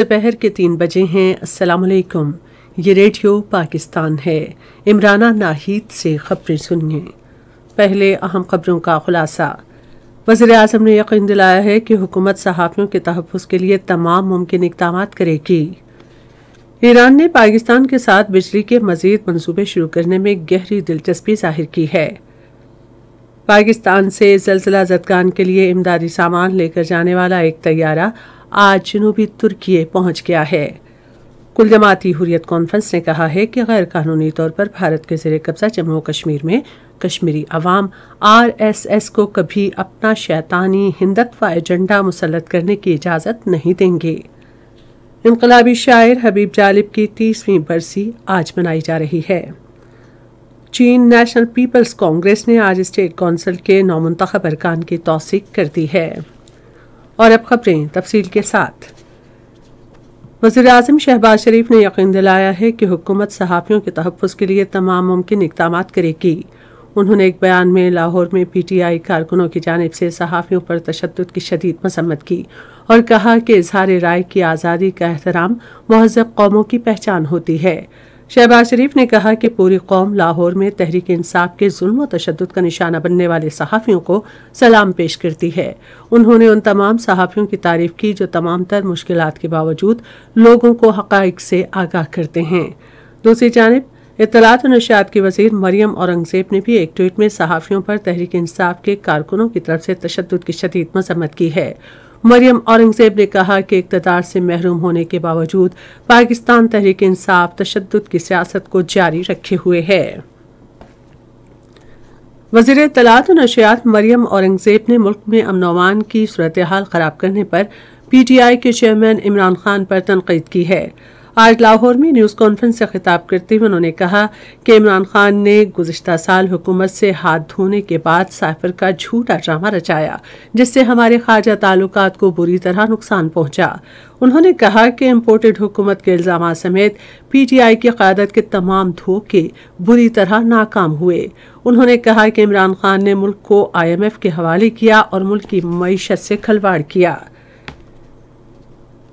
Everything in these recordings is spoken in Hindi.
दोपहर के तीन बजे हैं असलकुम ये रेडियो पाकिस्तान है इमराना नाहिद से खबरें सुनिए पहले अहम खबरों का खुलासा वज़र अजम ने यकीन दिलाया है कि हुकूमत सहाफ़ियों के तहफ़ के लिए तमाम मुमकिन इकदाम करेगी ईरान ने पाकिस्तान के साथ बिजली के मजीद मनसूबे शुरू करने में गहरी दिलचस्पी जाहिर की है पाकिस्तान से जलजिला जदगान के लिए इमदादी सामान लेकर जाने वाला एक तैयारा आज जनूबी तुर्की पहुंच गया है कुल जमाती हुरियत कॉन्फ्रेंस ने कहा है कि गैर कानूनी तौर पर भारत के जेर कब्जा जम्मू कश्मीर में कश्मीरी अवाम आर एस एस को कभी अपना शैतानी हिंदत्व एजेंडा मुसलत करने की इजाज़त नहीं देंगे इनकलाबी शायर हबीब जालिब की तीसवीं बरसी आज मनाई जा रही है चीन नेशनल पीपल्स कांग्रेस ने आज स्टेट कौंसिल के नौमंतखब अरकान की तोसीक कर दी है और अब खबरें तफसील के साथ वजीर अजम शहबाज शरीफ ने यकीन दिलाया है कि हुकूमत सहाफ़ियों के तहफ़ के लिए तमाम मुमकिन इकदाम करेगी उन्होंने एक बयान में लाहौर में पी टी आई कारकुनों की जानब से सहाफ़ियों पर तशद की शदीद मसम्मत की और कहा कि इजहार राय की आज़ादी का एहतराम महजब कौमों की पहचान होती है शहबाज शरीफ ने कहा कि पूरी कौम लाहौर में तहरीक इंसाफ के जुल्म तशद का निशाना बनने वाले सहाफ़ियों को सलाम पेश करती है उन्होंने उन तमाम सहाफ़ियों की तारीफ की जो तमाम तर मुश्किल के बावजूद लोगों को हक़ से आगाह करते हैं दूसरी जानब इतलात नशात की वजीर मरियम औरंगजेब ने भी एक ट्वीट में सहाफ़ियों पर तहरीक इंसाफ के कारकुनों की तरफ से तशद की शदीद मजम्मत की है मरियम औरंगजेब ने कहा कि इकतदार से महरूम होने के बावजूद पाकिस्तान तहरीक इंसाफ तशद की सियासत को जारी रखे हुए है वजीर तलात और नशियात मरियम औरंगजेब ने मुल्क में अमनोमान की सूरत हाल खराब करने पर पीटीआई के चेयरमैन इमरान खान पर तनकीद की है आज लाहौर में न्यूज़ कॉन्फ्रेंस से खिताब करते हुए उन्होंने कहा कि इमरान खान ने गुजशत साल हुकूमत से हाथ धोने के बाद साइफर का झूठा ड्रामा रचाया जिससे हमारे खारजा ताल्लुक को बुरी तरह नुकसान पहुंचा उन्होंने कहा कि इम्पोर्टेड हुकूमत के इल्ज़ाम समेत पी टी आई की क्यादत के तमाम धोखे बुरी तरह नाकाम हुए उन्होंने कहा कि इमरान खान ने मुल्क को आई एम एफ के हवाले किया और मुल्क की मीशत से खलवाड़ किया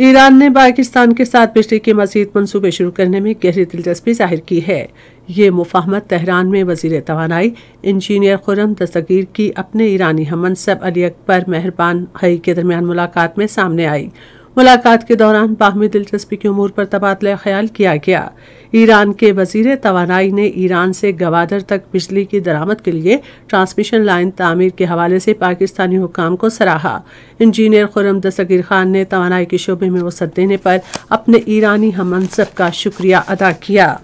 ईरान ने पाकिस्तान के साथ बिजली के मजीद मनसूबे शुरू करने में गहरी दिलचस्पी जाहिर की है ये मुफाहमत तहरान में वजीर तोानाई इंजीनियर खुरम दस्तगीर की अपने ईरानी सब अली अकबर मेहरबान हई के दरमियान मुलाकात में सामने आई मुलाकात के दौरान बाहमी दिलचस्पी के उमूर पर तबादला ख्याल किया गया ईरान के वजीर तो ने ईरान से गवादर तक बिजली की दरामद के लिए ट्रांसमिशन लाइन तामीर के हवाले से पाकिस्तानी हुकाम को सराहा इंजीनियर खुरम दसगीर खान ने तोानाई के शोबे में वसत देने पर अपने ईरानी हमनसब का शुक्रिया अदा किया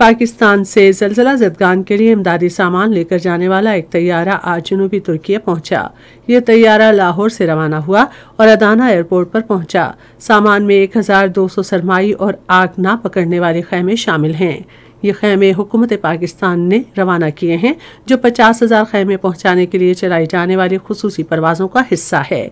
पाकिस्तान से जलजला जदगान के लिए इमदादी सामान लेकर जाने वाला एक तैयारा आज जनूबी तुर्की पहुंचा ये तैयारा लाहौर से रवाना हुआ और अदाना एयरपोर्ट पर पहुंचा सामान में 1,200 सरमाई और आग ना पकड़ने वाले खैमे शामिल हैं ये खैमे हुकूमत पाकिस्तान ने रवाना किए हैं जो पचास हज़ार खैमे पहुँचाने के लिए चलाई जाने वाली खसूसी परवाज़ों का हिस्सा है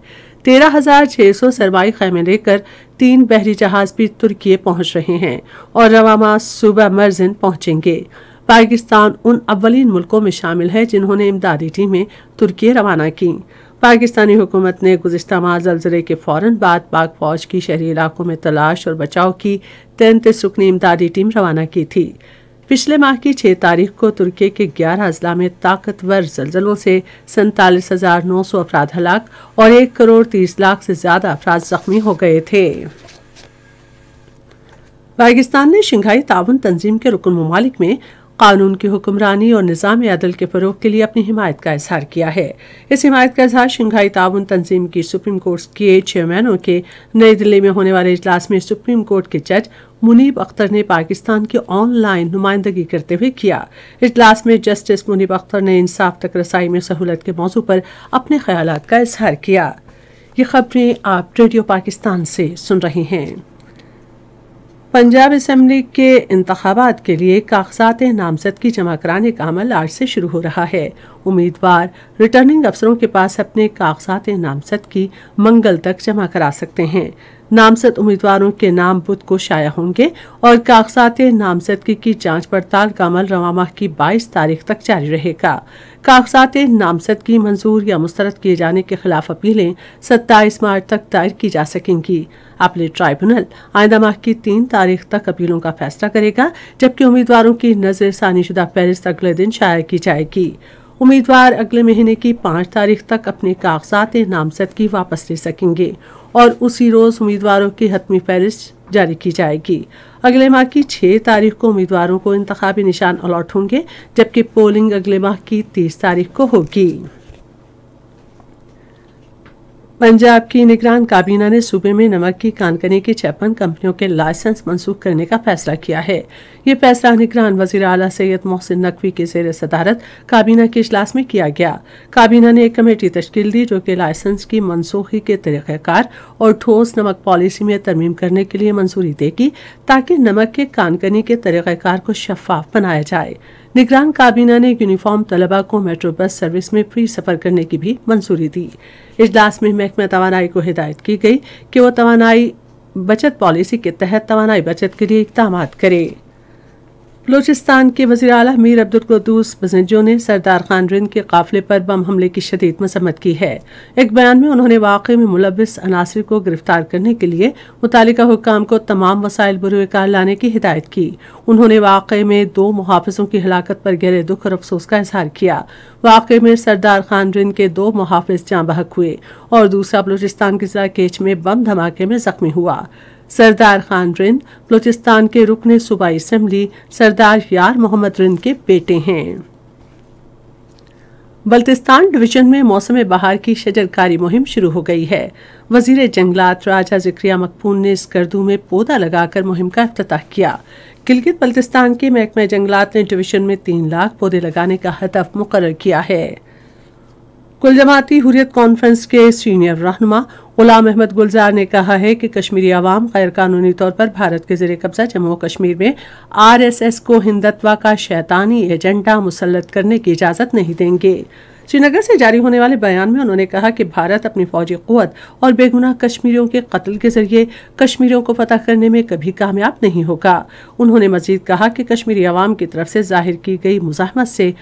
तेरह हजार छह सौ सरवाई खैमे लेकर तीन बहरी जहाज भी तुर्की पहुंच रहे हैं और रवाना सुबह मर्जिन पहुंचेंगे पाकिस्तान उन अव्वलीन मुल्कों में शामिल है जिन्होंने इमदादी टीमें तुर्की रवाना की पाकिस्तानी हुकूमत ने गुजशत माह जल्जरे के फ़ौर बाद पाक फ़ौज की शहरी इलाकों में तलाश और बचाव की तैंतीस रुकनी इमदादी टीम रवाना की थी पिछले माह की छः तारीख को तुर्की के ग्यारह अजला में ताकतवर जल्जलों से सैतालीस हज़ार नौ सौ अफराध हलाक और एक करोड़ तीस लाख से ज़्यादा अफराद जख्मी हो गए थे पाकिस्तान ने शंघाई ताउन तंजीम के रुकन ममालिक में कानून की हुक्मरानी और निज़ाम अदल के फ़रोग के लिए अपनी हिमायत का इजहार किया है इस हिमायत का इजहार शंघाई ताउन तंजीम की सुप्रीम कोर्ट के चेयरमैनों के नई दिल्ली में होने वाले इजलास में सुप्रीम कोर्ट के जज मुनीब अख्तर ने पाकिस्तान की ऑनलाइन नुमाइंदगी करते हुए किया इजलास में जस्टिस मुनीब अख्तर ने इंसाफ तक रसाई में सहूलत के मौजू पर अपने ख्याल का इजहार किया ये खबरें आप रेडियो पाकिस्तान से सुन रहे हैं पंजाब असम्बली के इंतबात के लिए कागजात नामजदगी जमा कराने का अमल आज से शुरू हो रहा है उम्मीदवार रिटर्निंग अफसरों के पास अपने कागजात नामजदगी मंगल तक जमा करा सकते हैं नामजद उम्मीदवारों के नाम बुध को शाया होंगे और कागजात नामजदगी की जांच पड़ताल का अमल माह की बाईस तारीख तक जारी रहेगा कागजात नामजदगी मंजूर या मुस्तरद किए जाने के खिलाफ अपीलें 27 मार्च तक दायर की जा सकेंगी अपने ट्राइब्यूनल आइंदा माह की तीन तारीख तक अपीलों का फैसला करेगा जबकि उम्मीदवारों की नजर शुदा पैरिस अगले दिन शाया की जाएगी उम्मीदवार अगले महीने की पाँच तारीख तक अपने कागजात नामजदगी वापस ले सकेंगे और उसी रोज़ उम्मीदवारों की हतमी फहरिस्त जारी की जाएगी अगले माह की छः तारीख को उम्मीदवारों को इंतबी निशान अलॉट होंगे जबकि पोलिंग अगले माह की तीस तारीख को होगी पंजाब की निगरान काबीना ने सूबे में नमक की कानकनी की छप्पन कंपनियों के लाइसेंस मंसूख करने का फैसला किया है ये फैसला निगरान वजीर अला सैयद मोहसिन नकवी के जेर सदारत काबीना के अजलास में किया गया काबीना ने एक कमेटी तश्कील दी जो कि लाइसेंस की मनसूखी के तरीक़ार और ठोस नमक पॉलिसी में तरमीम करने के लिए मंजूरी देगी ताकि नमक के कानकनी के तरीक़ार को शफाफ बनाया जाए निगरान काबीना ने यूनिफॉर्म तलबा को मेट्रो बस सर्विस में फ्री सफर करने की भी मंजूरी दी इजलास में महकमा तोानाई को हिदायत की गई कि वो तोानाई बचत पॉलिसी के तहत तोानाई बचत के लिए इकदाम करे बलूचिस्तान के वजी अला मीर अब्दुलकदूस बजनजो ने सरदार खान रिंद के काफिले पर बम हमले की शदीद मसम्मत की है एक बयान में उन्होंने वाकई में मुलविस अनासर को गिरफ्तार करने के लिए मुतल हुकाम को तमाम वसाइल बरूए कार लाने की हिदायत की उन्होंने वाकई में दो मुहाफ़ों की हलाकत पर गहरे दुख और अफसोस का इजहार किया वाकई में सरदार खान रिंद के दो मुहाफ़ जहाँ बहक हुए और दूसरा बलूचिस्तान के जिला केच में बम धमाके में जख्मी हुआ सरदार खान रिंद बलोचिस्तान के रुकन सूबाई असम्बली सरदार यार मोहम्मद रिंद के बेटे हैं बल्तिस्तान डिवीजन में मौसम बहार की शजरकारी मुहिम शुरू हो गई है वजीर जंगलात राजा जिक्रिया मकपून ने इस गर्दू में पौधा लगाकर मुहिम का अफ्ताह किया गिलगित बल्तिस्तान के महकमे जंगलात ने डिवीजन में तीन लाख पौधे लगाने का हदफ मुकर किया है कुल जमाती हुरियत कॉन्फ्रेंस के सीनियर रहनुमा गुलाम अहमद गुलजार ने कहा है कि कश्मीरी आवाम गैर कानूनी तौर पर भारत के जेर कब्जा जम्मू कश्मीर में आरएसएस को हिंदत्वा का शैतानी एजेंडा मुसलत करने की इजाज़त नहीं देंगे श्रीनगर से जारी होने वाले बयान में उन्होंने कहा कि भारत अपनी फौजी क़वत और बेगुनाह कश्मीरियों के कत्ल के जरिए कश्मीरियों को फतह करने में कभी कामयाब नहीं होगा उन्होंने मजीद कहा कि कश्मीरी आवाम की तरफ से जाहिर की गई मुजाहमत से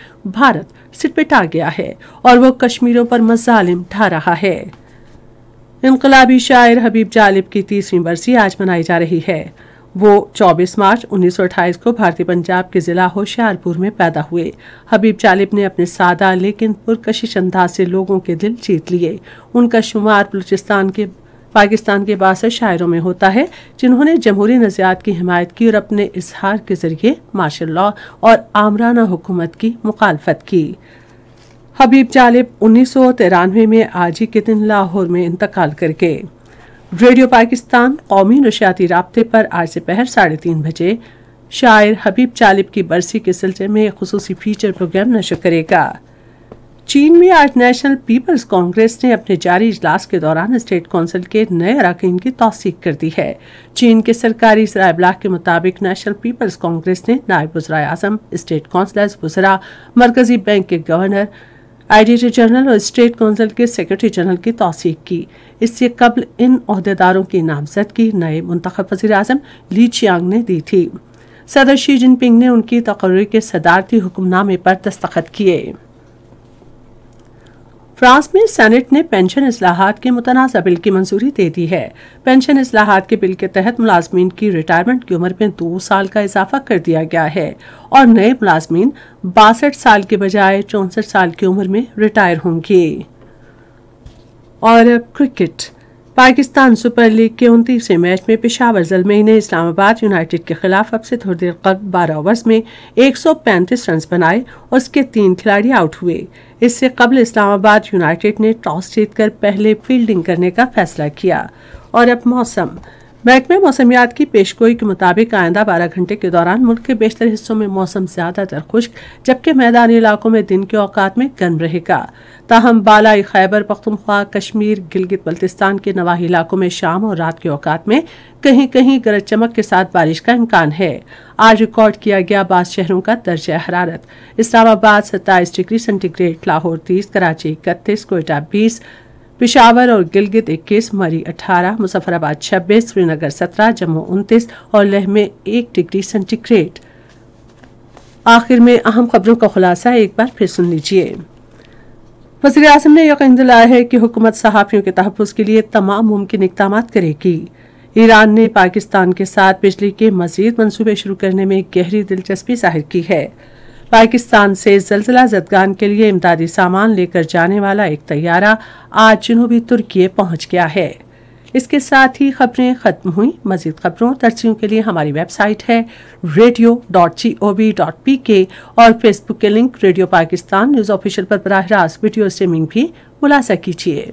भारत सिटपिटा गया है और वह कश्मीरों पर मजालिम ढा रहा है इनकलाबी शायर हबीब जालिब की तीसवीं बरसी आज मनाई जा रही है वो 24 मार्च 1928 को भारतीय पंजाब के जिला होशियारपुर में पैदा हुए हबीब जालिब ने अपने सादा लेकिन पुरकशिश अंदाज से लोगों के दिल जीत लिए उनका शुमार बलूचिस्तान के पाकिस्तान के बासर शायरों में होता है जिन्होंने जमहूरी नज़रियात की हिमायत की और अपने इजहार के जरिए मार्शल लॉ और आमराना हुकूमत की मुखालफत की हबीब जालिब उन्नीस में आज ही के दिन लाहौर में इंतकाल कर गए रेडियो पाकिस्तान कौमी नशियाती रबते पर आज से पहर साढ़े तीन बजे शायर हबीब जालिब की बरसी के सिलसिले में एक खसूसी फीचर प्रोग्राम नशर करेगा चीन में आज नेशनल पीपल्स कांग्रेस ने अपने जारी इजलास के दौरान स्टेट काउंसिल के नए अरकान की तोसीक कर दी है चीन के सरकारी जरा ब्लाक के मुताबिक नेशनल पीपल्स कांग्रेस ने नायब वजरा अजम स्टेट काउंसलर्स वजरा मरकजी बैंक के गवर्नर आईडीटी जनरल और स्टेट काउंसिल के सेक्रेटरी जनरल की तोसीक की इससे कबल इन अहदेदारों की नामजदगी नए मुंतब वजी अजम ली चियांग ने दी थी सदर शी जिनपिंग ने उनकी तकर्री के सदारती हुक्मनामे पर दस्तखत किए फ्रांस में सेनेट ने पेंशन असलाहत के मुतनाज़ बिल की मंजूरी दे दी है पेंशन असलाहत के बिल के तहत मुलाजमीन की रिटायरमेंट की उम्र में दो साल का इजाफा कर दिया गया है और नए मुलाजमीन बासठ साल के बजाय चौसठ साल की उम्र में रिटायर होंगे और अब क्रिकेट पाकिस्तान सुपर लीग के उनतीसवें मैच में पिशावर जलमई ने इस्लामाबाद यूनाइटेड के खिलाफ अब से थोड़ी देर कब बारह ओवर्स में 135 रन बनाए और उसके तीन खिलाड़ी आउट हुए इससे कबल इस्लामाबाद यूनाइटेड ने टॉस जीतकर पहले फील्डिंग करने का फैसला किया और अब मौसम महकमे मौसमियात की पेशगोई के मुताबिक आइंदा बारह घंटे के दौरान मुल्क के बेशतर हिस्सों में मौसम ज्यादातर खुश्क जबकि मैदानी इलाकों में दिन के औकात में गर्म रहेगा ताहम बालाई खैबर पख्तुनख्वा कश्मीर गिलगित बल्तिस्तान के नवाही इलाकों में शाम और रात के औकात में कहीं कहीं गरज चमक के साथ बारिश का इम्कान है आज रिकॉर्ड किया गया बाद शहरों का दर्ज हरारत इस्लामाबाद सत्ताईस डिग्री सेंटीग्रेड लाहौर तीस कराची इकतीस कोयटा बीस पिशावर और गिलगित 21, मरी 18, मुजफ्फराबाद 26, श्रीनगर 17, जम्मू 29 और लेह में एक डिग्री सेंटीग्रेड आखिर में अहम खबरों का खुलासा एक बार फिर सुन लीजिए वजी अजम ने यकीन दिलाया है कि हुकूमत सहाफ़ियों के तहफ़ के लिए तमाम मुमकिन इकदाम करेगी ईरान ने पाकिस्तान के साथ बिजली के मजीद मनसूबे शुरू करने में गहरी दिलचस्पी जाहिर की है पाकिस्तान से जलजिला जदगान के लिए इमदादी सामान लेकर जाने वाला एक तैयारा आज जनूबी तुर्की पहुंच गया है इसके साथ ही खबरें खत्म हुई मजीद खबरों तरसियों के लिए हमारी वेबसाइट है radio dot G O V dot P K और फेसबुक के link radio Pakistan news official पर बरह रास्त वीडियो स्ट्रीमिंग भी मुलासा कीजिए